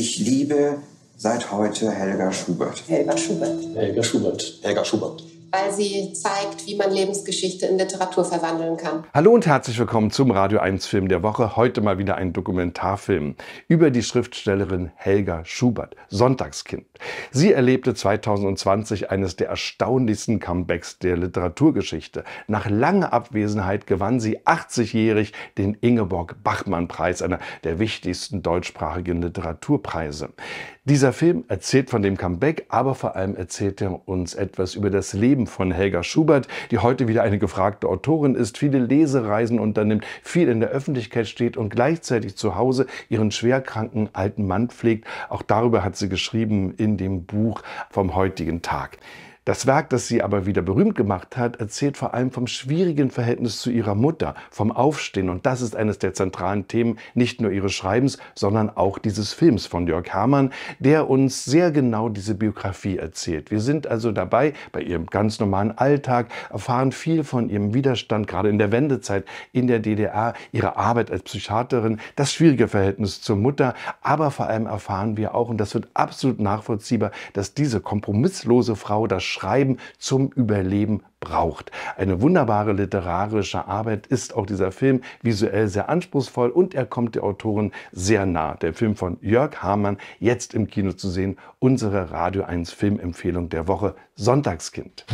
Ich liebe seit heute Helga Schubert. Helga Schubert. Helga Schubert. Helga Schubert weil sie zeigt, wie man Lebensgeschichte in Literatur verwandeln kann. Hallo und herzlich willkommen zum Radio 1 Film der Woche. Heute mal wieder ein Dokumentarfilm über die Schriftstellerin Helga Schubert, Sonntagskind. Sie erlebte 2020 eines der erstaunlichsten Comebacks der Literaturgeschichte. Nach langer Abwesenheit gewann sie 80-jährig den Ingeborg Bachmann-Preis, einer der wichtigsten deutschsprachigen Literaturpreise. Dieser Film erzählt von dem Comeback, aber vor allem erzählt er uns etwas über das Leben von Helga Schubert, die heute wieder eine gefragte Autorin ist, viele Lesereisen unternimmt, viel in der Öffentlichkeit steht und gleichzeitig zu Hause ihren schwerkranken alten Mann pflegt. Auch darüber hat sie geschrieben in dem Buch vom heutigen Tag. Das Werk, das sie aber wieder berühmt gemacht hat, erzählt vor allem vom schwierigen Verhältnis zu ihrer Mutter, vom Aufstehen. Und das ist eines der zentralen Themen nicht nur ihres Schreibens, sondern auch dieses Films von Jörg Hamann, der uns sehr genau diese Biografie erzählt. Wir sind also dabei bei ihrem ganz normalen Alltag, erfahren viel von ihrem Widerstand, gerade in der Wendezeit in der DDR, ihre Arbeit als Psychiaterin, das schwierige Verhältnis zur Mutter. Aber vor allem erfahren wir auch, und das wird absolut nachvollziehbar, dass diese kompromisslose Frau das Schreiben zum Überleben braucht. Eine wunderbare literarische Arbeit ist auch dieser Film visuell sehr anspruchsvoll und er kommt der Autorin sehr nah. Der Film von Jörg Hamann, jetzt im Kino zu sehen, unsere Radio 1 Filmempfehlung der Woche Sonntagskind.